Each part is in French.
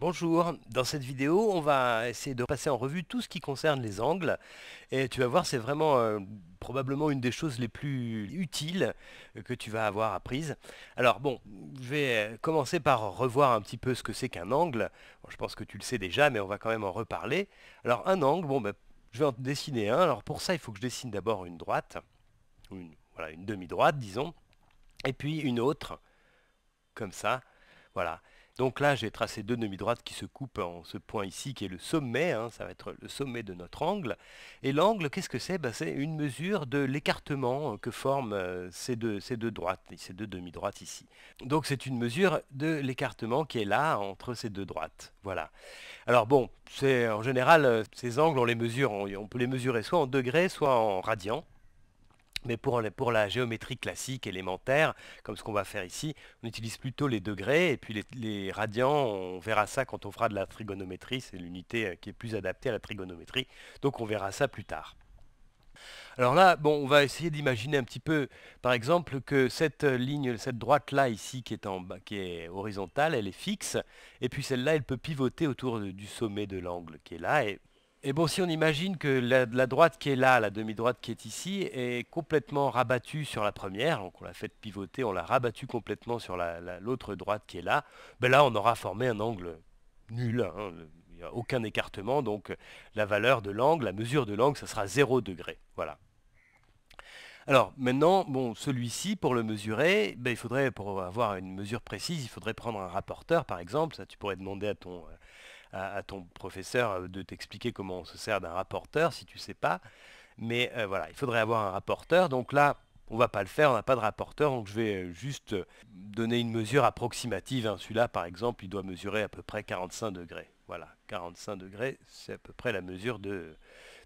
Bonjour, dans cette vidéo on va essayer de passer en revue tout ce qui concerne les angles et tu vas voir c'est vraiment euh, probablement une des choses les plus utiles que tu vas avoir apprises. Alors bon, je vais euh, commencer par revoir un petit peu ce que c'est qu'un angle. je pense que tu le sais déjà mais on va quand même en reparler. Alors un angle, bon ben, je vais en dessiner un. Alors pour ça il faut que je dessine d'abord une droite, une, voilà, une demi-droite disons, et puis une autre, comme ça. Voilà. Donc là, j'ai tracé deux demi-droites qui se coupent en ce point ici, qui est le sommet, hein, ça va être le sommet de notre angle. Et l'angle, qu'est-ce que c'est bah, C'est une mesure de l'écartement euh, que forment euh, ces deux, droites, ces deux demi-droites ici. Donc c'est une mesure de l'écartement qui est là, entre ces deux droites. Voilà. Alors bon, en général, euh, ces angles, on les mesure, on peut les mesurer soit en degrés, soit en radians. Mais pour, la géométrie classique, élémentaire, comme ce qu'on va faire ici, on utilise plutôt les degrés et puis les, radians, on verra ça quand on fera de la trigonométrie, c'est l'unité euh, qui est plus adaptée à la trigonométrie, donc on verra ça plus tard. Alors là, bon, on va essayer d'imaginer un petit peu, par exemple, que cette euh, ligne, cette droite-là ici qui est, en, qui est horizontale, elle est fixe, et puis celle-là, elle peut pivoter autour du sommet de l'angle qui est là, et et bon, si on imagine que la, droite qui est là, la demi-droite qui est ici, est complètement rabattue sur la première, donc on l'a fait pivoter, on l'a rabattue complètement sur l'autre droite qui est là, ben là on aura formé un angle nul, hein, il n'y a aucun écartement, donc la valeur de l'angle, la mesure de l'angle, ça sera 0 degré. Voilà. Alors maintenant, bon, celui-ci, pour le mesurer, ben, il faudrait, pour avoir une mesure précise, il faudrait prendre un rapporteur, par exemple. Ça, tu pourrais demander à ton, euh, à, ton professeur euh, de t'expliquer comment on se sert d'un rapporteur si tu ne sais pas. Mais euh, voilà, il faudrait avoir un rapporteur. Donc là, on va pas le faire, on n'a pas de rapporteur, donc je vais euh, juste donner une mesure approximative. Hein, celui-là, par exemple, il doit mesurer à peu près 45 degrés. Voilà, 45 degrés, c'est à peu près la mesure de,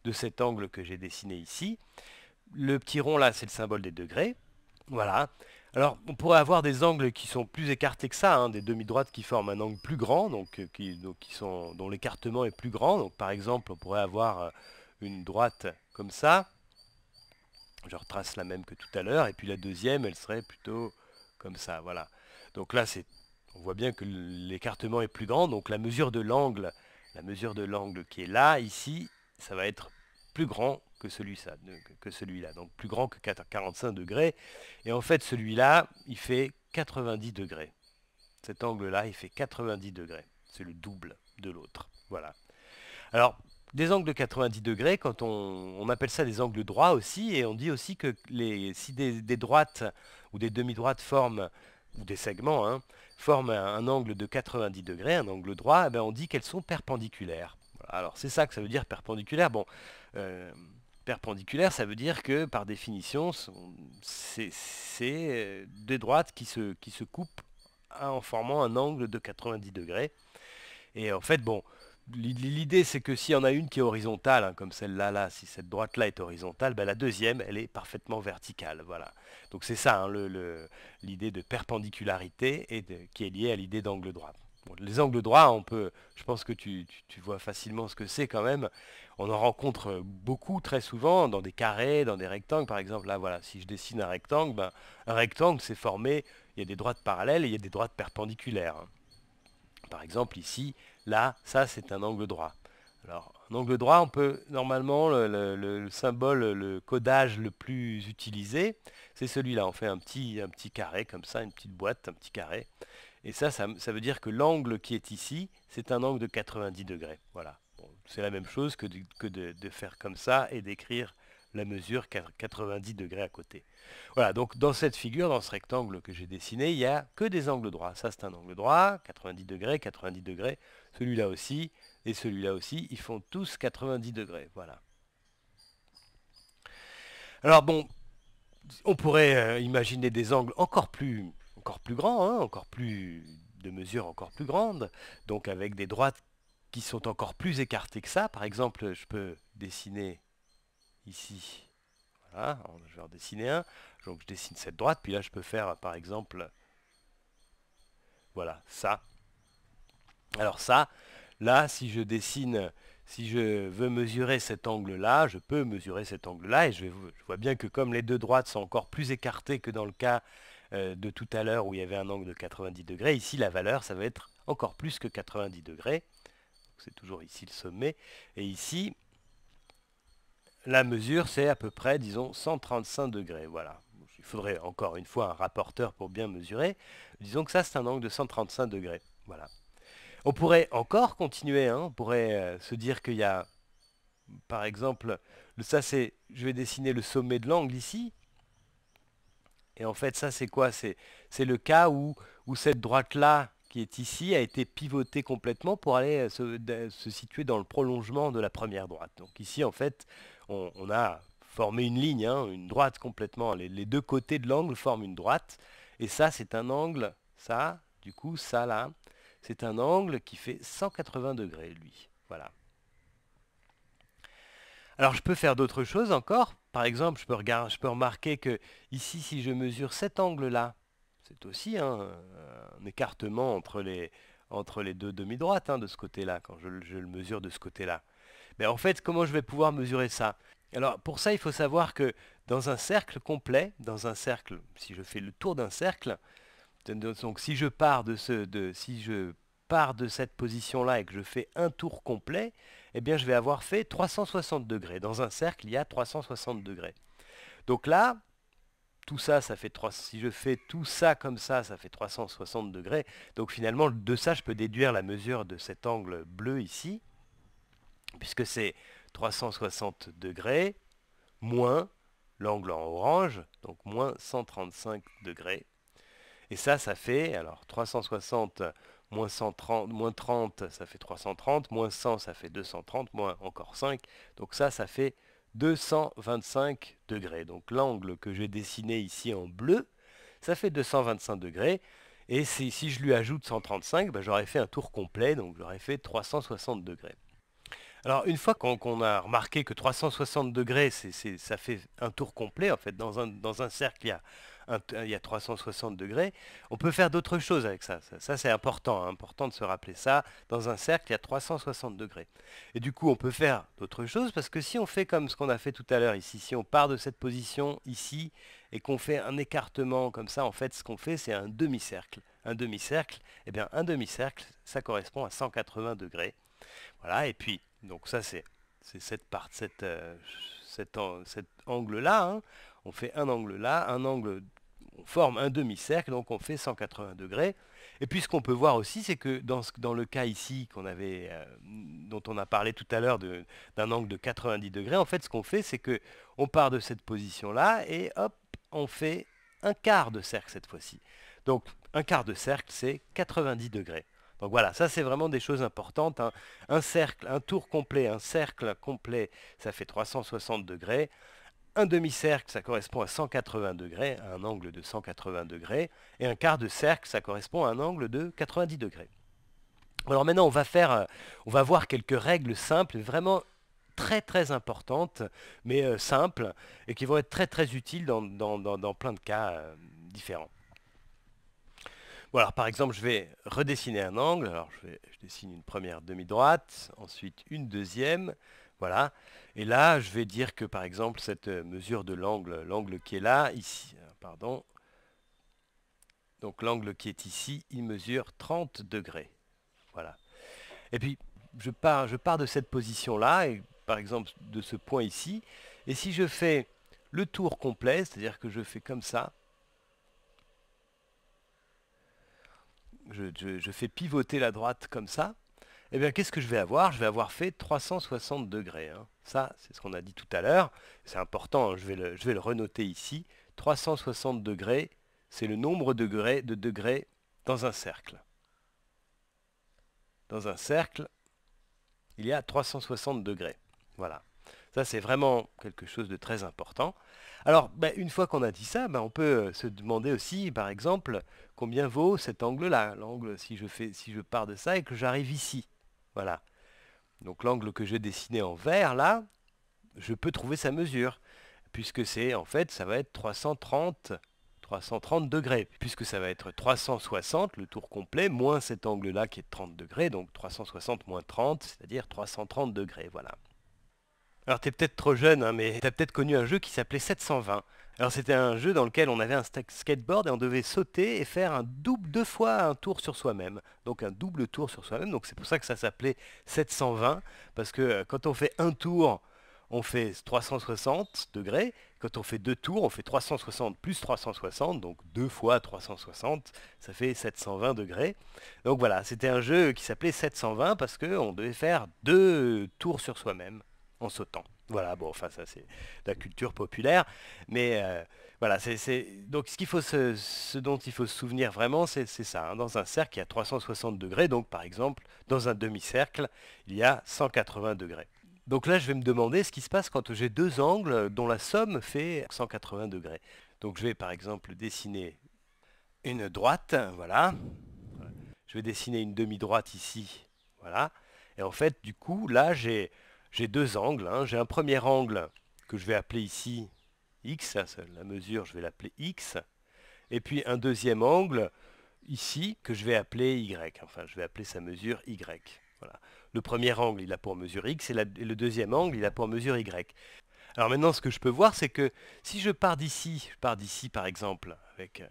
de cet angle que j'ai dessiné ici. Le petit rond là, c'est le symbole des degrés. Voilà. Alors, on pourrait avoir des angles qui sont plus écartés que ça, hein, des demi-droites qui forment un angle plus grand, euh, donc, qui, sont, dont l'écartement est plus grand. Donc, par exemple, on pourrait avoir euh, une droite comme ça. Je retrace la même que tout à l'heure. Et puis la deuxième, elle serait plutôt comme ça. Voilà. Donc là, c'est, on voit bien que l'écartement est plus grand. Donc la mesure de l'angle, la mesure de l'angle qui est là, ici, ça va être plus grand que celui-là, que celui donc plus grand que 45 degrés. Et en fait, celui-là, il fait 90 degrés. Cet angle-là, il fait 90 degrés. C'est le double de l'autre. Voilà. Alors, des angles de 90 degrés, quand on, appelle ça des angles droits aussi, et on dit aussi que les, si des, droites ou des demi-droites forment, ou des segments, hein, forment un, angle de 90 degrés, un angle droit, eh ben, on dit qu'elles sont perpendiculaires. Alors c'est ça que ça veut dire perpendiculaire. Bon, euh, perpendiculaire, ça veut dire que par définition, c'est euh, des droites qui se, qui se coupent en formant un angle de 90 degrés. Et en fait, bon, l'idée c'est que s'il y en a une qui est horizontale, hein, comme celle-là, là, si cette droite-là est horizontale, ben, la deuxième, elle est parfaitement verticale. Voilà. Donc c'est ça hein, l'idée de perpendicularité qui est liée à l'idée d'angle droit les angles droits, on peut, je pense que tu, vois facilement ce que c'est quand même. On en rencontre beaucoup, très souvent, dans des carrés, dans des rectangles. Par exemple, là, voilà, si je dessine un rectangle, ben, un rectangle, c'est formé, il y a des droites parallèles et il y a des droites perpendiculaires. Par exemple, ici, là, ça, c'est un angle droit. Alors, un angle droit, on peut, normalement, le, symbole, le codage le plus utilisé, c'est celui-là. On fait un petit carré comme ça, une petite boîte, un petit carré. Et ça, ça, veut dire que l'angle qui est ici, c'est un angle de 90 degrés. Voilà. c'est la même chose que, de, faire comme ça et d'écrire la mesure 90 degrés à côté. Voilà, donc dans cette figure, dans ce rectangle que j'ai dessiné, il n'y a que des angles droits. Ça, c'est un angle droit, 90 degrés, 90 degrés. Celui-là aussi, et celui-là aussi, ils font tous 90 degrés. Voilà. Alors bon, on pourrait euh, imaginer des angles encore plus plus grand, hein, encore plus de mesures encore plus grande. donc avec des droites qui sont encore plus écartées que ça. Par exemple, je peux dessiner ici. Voilà, je vais en dessiner un. Donc je dessine cette droite, puis là je peux faire par exemple, voilà, ça. Alors ça, là, si je dessine, si je veux mesurer cet angle-là, je peux mesurer cet angle-là, et je, vois bien que comme les deux droites sont encore plus écartées que dans le cas euh, de tout à l'heure où il y avait un angle de 90 degrés, ici la valeur ça va être encore plus que 90 degrés. C'est toujours ici le sommet. Et ici, la mesure c'est à peu près, disons, 135 degrés. Voilà. Il faudrait encore une fois un rapporteur pour bien mesurer. Disons que ça c'est un angle de 135 degrés. Voilà. On pourrait encore continuer, hein. on pourrait euh, se dire qu'il y a, par exemple, ça c'est, je vais dessiner le sommet de l'angle ici, et en fait, ça, c'est quoi C'est le cas où, où cette droite-là, qui est ici, a été pivotée complètement pour aller euh, se, situer dans le prolongement de la première droite. Donc ici, en fait, on, a formé une ligne, hein, une droite complètement. Les, les deux côtés de l'angle forment une droite. Et ça, c'est un angle, ça, du coup, ça là, c'est un angle qui fait 180 degrés, lui. Voilà. Alors je peux faire d'autres choses encore par exemple, je peux, remarquer que ici, si je mesure cet angle-là, c'est aussi un écartement entre les, deux demi-droites hein, de ce côté-là, quand je, le mesure de ce côté-là. Mais en fait, comment je vais pouvoir mesurer ça Alors pour ça, il faut savoir que dans un cercle complet, dans un cercle, si je fais le tour d'un cercle, si je pars de cette position-là et que je fais un tour complet, eh bien je vais avoir fait 360 degrés. Dans un cercle, il y a 360 degrés. Donc là, tout ça, ça fait 3, si je fais tout ça comme ça, ça fait 360 degrés. Donc finalement, de ça, je peux déduire la mesure de cet angle bleu ici, puisque c'est 360 degrés moins l'angle en orange, donc moins 135 degrés. Et ça, ça fait, alors 360 moins 130, 30, ça fait 330, moins 100, ça fait 230, moins encore 5. Donc ça, ça fait 225 degrés. Donc l'angle que j'ai dessiné ici en bleu, ça fait 225 degrés. Et si, je lui ajoute 135, bah, j'aurais fait un tour complet, donc j'aurais fait 360 degrés. Alors une fois qu'on a remarqué que 360 degrés, c'est ça fait un tour complet, en fait, dans un, dans un cercle, il y, a il y, 360 degrés, on peut faire d'autres choses avec ça. Ça, c'est important, hein, important de se rappeler ça. Dans un cercle, il y a 360 degrés. Et du coup, on peut faire d'autres choses, parce que si on fait comme ce qu'on a fait tout à l'heure ici, si on part de cette position ici, et qu'on fait un écartement comme ça, en fait, ce qu'on fait, c'est un demi-cercle. Un demi-cercle, eh bien, un demi-cercle, ça correspond à 180 degrés. Voilà, et puis donc ça, c'est cette part, euh, cet angle-là. Hein. On fait un angle là, un angle, on forme un demi-cercle, donc on fait 180 degrés. Et puis ce qu'on peut voir aussi, c'est que dans, le cas ici euh, dont on a parlé tout à l'heure d'un angle de 90 degrés, en fait ce qu'on fait, c'est que on part de cette position-là et hop, on fait un quart de cercle cette fois-ci. Donc un quart de cercle, c'est 90 degrés. Donc voilà, ça c'est vraiment des choses importantes. Hein. Un cercle, un tour complet, un cercle complet, ça fait 360 degrés. Un demi-cercle, ça correspond à 180 degrés, à un angle de 180 degrés. Et un quart de cercle, ça correspond à un angle de 90 degrés. Alors maintenant, on va, faire, euh, on va voir quelques règles simples, vraiment très très importantes, mais euh, simples, et qui vont être très très utiles dans plein de cas euh, différents par exemple, je vais redessiner un angle. Alors, je, dessine une première demi-droite, ensuite une deuxième. Voilà. Et là, je vais dire que, par exemple, cette mesure de l'angle, l'angle qui est là, ici, hein, pardon, donc l'angle qui est ici, il mesure 30 degrés. Voilà. Et puis, je pars, je pars de cette position-là, et par exemple de ce point ici. Et si je fais le tour complet, c'est-à-dire que je fais comme ça, je, fais pivoter la droite comme ça, eh bien, qu'est-ce que je vais avoir Je vais avoir fait 360 degrés. Hein. Ça, c'est ce qu'on a dit tout à l'heure. C'est important, hein, je, vais le, je vais le renoter ici. 360 degrés, c'est le nombre de degrés, de degrés dans un cercle. Dans un cercle, il y a 360 degrés. Voilà. Ça, c'est vraiment quelque chose de très important. Alors, bah, une fois qu'on a dit ça, bah, on peut euh, se demander aussi, par exemple, combien vaut cet angle-là, l'angle si je si je pars de ça et que j'arrive ici. Voilà. Donc l'angle que j'ai dessiné en vert, là, je peux trouver sa mesure, puisque c'est, en fait, ça va être 330 330 degrés, puisque ça va être 360, le tour complet, moins cet angle-là qui est 30 degrés, donc 360 moins 30, c'est-à-dire 330 degrés, voilà. Alors t'es peut-être trop jeune, hein, mais t'as peut-être connu un jeu qui s'appelait 720. Alors c'était un jeu dans lequel on avait un skateboard et on devait sauter et faire un double deux fois un tour sur soi-même. Donc un double tour sur soi-même. Donc c'est pour ça que ça s'appelait 720 parce que euh, quand on fait un tour, on fait 360 degrés. Quand on fait deux tours, on fait 360 plus 360, donc deux fois 360, ça fait 720 degrés. Donc voilà, c'était un jeu qui s'appelait 720 parce qu'on devait faire deux tours sur soi-même en sautant. Voilà, bon, enfin ça c'est la culture populaire, mais euh, voilà, c'est donc ce qu'il faut ce dont il faut se souvenir vraiment, c'est ça. Hein. Dans un cercle, il y a 360 degrés, donc par exemple, dans un demi-cercle, il y a 180 degrés. Donc là, je vais me demander ce qui se passe quand j'ai deux angles dont la somme fait 180 degrés. Donc je vais par exemple dessiner une droite, voilà. Je vais dessiner une demi-droite ici, voilà. Et en fait, du coup, là, j'ai j'ai deux angles. Hein. J'ai un premier angle que je vais appeler ici X, la mesure je vais l'appeler X, et puis un deuxième angle ici que je vais appeler Y, enfin je vais appeler sa mesure Y. Voilà. Le premier angle il a pour mesure X et, et le deuxième angle il a pour mesure Y. Alors maintenant ce que je peux voir c'est que si je pars d'ici, je pars d'ici par exemple avec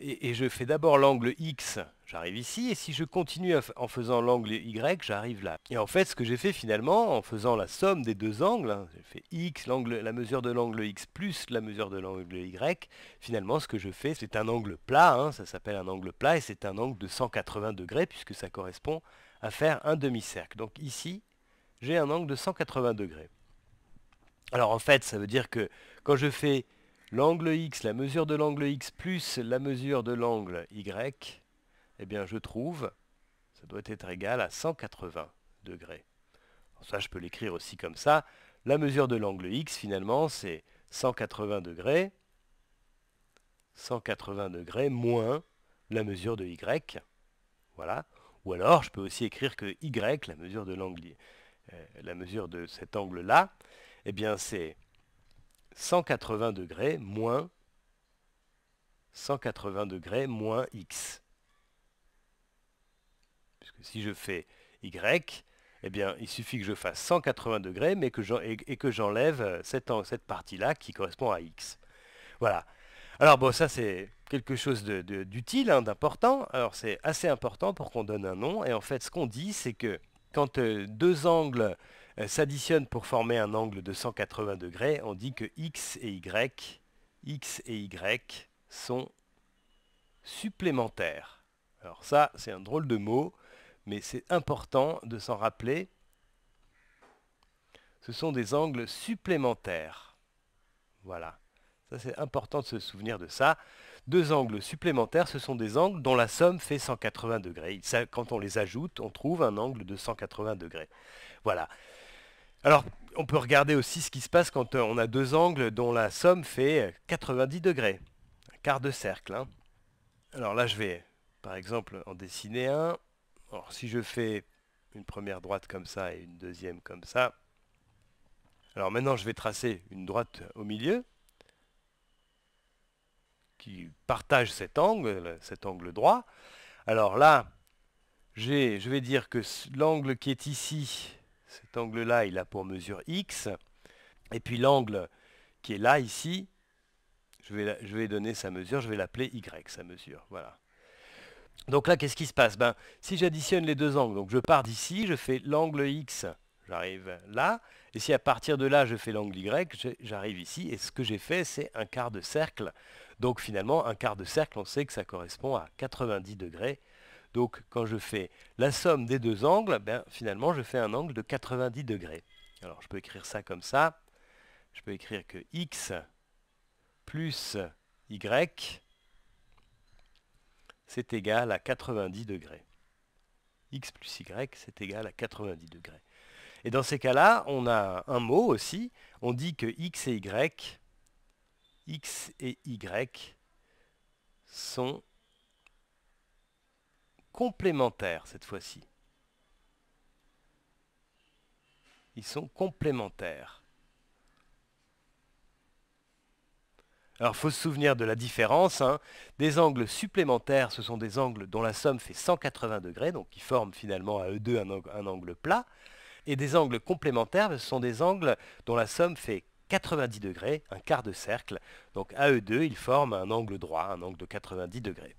et, je fais d'abord l'angle X, j'arrive ici, et si je continue en faisant l'angle Y, j'arrive là. Et en fait, ce que j'ai fait finalement, en faisant la somme des deux angles, hein, j'ai fait X, la mesure de l'angle X plus la mesure de l'angle Y, finalement, ce que je fais, c'est un angle plat, hein, ça s'appelle un angle plat, et c'est un angle de 180 degrés, puisque ça correspond à faire un demi-cercle. Donc ici, j'ai un angle de 180 degrés. Alors en fait, ça veut dire que quand je fais l'angle x, la mesure de l'angle x plus la mesure de l'angle y, eh bien je trouve, ça doit être égal à 180 degrés. ça, je peux l'écrire aussi comme ça. La mesure de l'angle x, finalement, c'est 180 degrés, 180 degrés moins la mesure de y. Voilà. Ou alors, je peux aussi écrire que y, la mesure de l'angle, euh, la mesure de cet angle-là, eh bien c'est 180 degrés moins 180 degrés moins x. Puisque si je fais y, eh bien, il suffit que je fasse 180 degrés mais que et, que j'enlève euh, cette, partie-là qui correspond à x. Voilà. Alors bon, ça c'est quelque chose d'utile, hein, d'important. Alors c'est assez important pour qu'on donne un nom. Et en fait, ce qu'on dit, c'est que quand euh, deux angles euh, s'additionnent pour former un angle de 180 degrés, on dit que x et y, x et y sont supplémentaires. Alors ça, c'est un drôle de mot, mais c'est important de s'en rappeler. Ce sont des angles supplémentaires. Voilà. Ça, c'est important de se souvenir de ça. Deux angles supplémentaires, ce sont des angles dont la somme fait 180 degrés. quand on les ajoute, on trouve un angle de 180 degrés. Voilà. Alors, on peut regarder aussi ce qui se passe quand euh, on a deux angles dont la somme fait 90 euh, degrés. Un quart de cercle. Hein. Alors là, je vais, par exemple, en dessiner un. Alors, si je fais une première droite comme ça et une deuxième comme ça. Alors maintenant, je vais tracer une droite au milieu qui partage cet angle, cet angle droit. Alors là, je vais dire que l'angle qui est ici, cet angle-là, il a pour mesure x. Et puis l'angle qui est là, ici, je vais, donner sa mesure, je vais l'appeler y, sa mesure. Voilà. Donc là, qu'est-ce qui se passe ben, Si j'additionne les deux angles, donc je pars d'ici, je fais l'angle x, j'arrive là. Et si à partir de là, je fais l'angle y, j'arrive ici. Et ce que j'ai fait, c'est un quart de cercle. Donc finalement, un quart de cercle, on sait que ça correspond à 90 degrés donc quand je fais la somme des deux angles, ben, finalement je fais un angle de 90 degrés. Alors je peux écrire ça comme ça. Je peux écrire que x plus y, c'est égal à 90 degrés. x plus y, c'est égal à 90 degrés. Et dans ces cas-là, on a un mot aussi. On dit que x et y, x et y sont complémentaires cette fois-ci. Ils sont complémentaires. Alors, faut se souvenir de la différence. Hein. Des angles supplémentaires, ce sont des angles dont la somme fait 180 degrés, donc qui forment finalement à eux deux un, un angle plat. Et des angles complémentaires, ce sont des angles dont la somme fait 90 degrés, un quart de cercle. Donc à eux deux, ils forment un angle droit, un angle de 90 degrés.